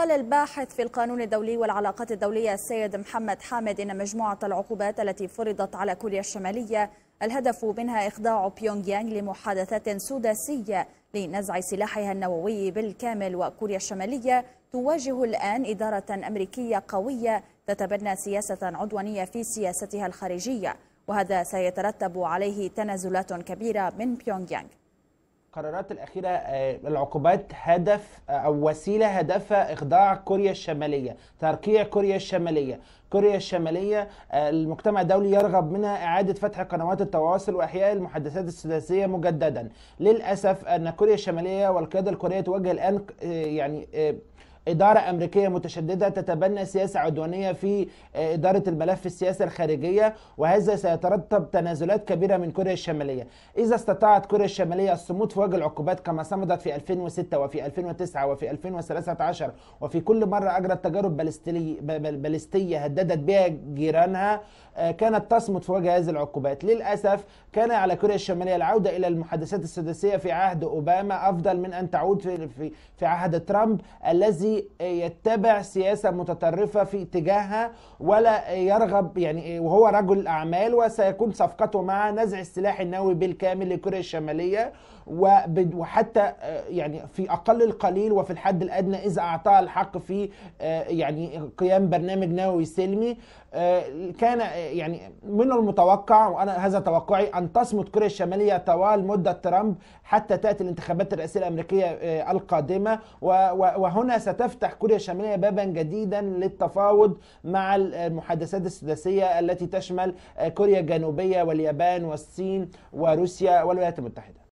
قال الباحث في القانون الدولي والعلاقات الدولية السيد محمد حامد إن مجموعة العقوبات التي فرضت على كوريا الشمالية الهدف منها إخضاع بيونغيانغ لمحادثات سداسية لنزع سلاحها النووي بالكامل وكوريا الشمالية تواجه الآن إدارة أمريكية قوية تتبنى سياسة عدوانية في سياستها الخارجية وهذا سيترتب عليه تنازلات كبيرة من بيونغيانغ القرارات الأخيرة آه، العقوبات هدف آه، أو وسيلة هدفها إخضاع كوريا الشمالية ترقيع كوريا الشمالية كوريا الشمالية آه، المجتمع الدولي يرغب منها إعادة فتح قنوات التواصل وإحياء المحادثات السداسيه مجددا للأسف أن كوريا الشمالية والقيادة الكورية تواجه الآن آه، يعني آه، إدارة أمريكية متشددة تتبنى سياسة عدوانية في إدارة الملف السياسي الخارجية وهذا سيترتب تنازلات كبيرة من كوريا الشمالية إذا استطاعت كوريا الشمالية الصمود في وجه العقوبات كما صمدت في 2006 وفي 2009 وفي 2013 وفي كل مرة أجرت تجارب بالستية هدفة هددت بها جيرانها آه، كانت تصمت في وجه هذه العقوبات للأسف كان على كوريا الشمالية العودة إلى المحادثات السداسية في عهد أوباما أفضل من أن تعود في, في, في عهد ترامب الذي يتبع سياسة متطرفة في اتجاهها ولا يرغب يعني وهو رجل أعمال وسيكون صفقته مع نزع السلاح النووي بالكامل لكوريا الشمالية وحتى آه، يعني في أقل القليل وفي الحد الأدنى إذا أعطاها الحق في آه، يعني قيام برنامج نووي سلمي العلمي آه، كان آه، يعني من المتوقع وانا هذا توقعي ان تصمد كوريا الشماليه طوال مده ترامب حتى تاتي الانتخابات الرئاسيه الامريكيه آه، القادمه وهنا ستفتح كوريا الشماليه بابا جديدا للتفاوض مع المحادثات السداسيه التي تشمل كوريا الجنوبيه واليابان والصين وروسيا والولايات المتحده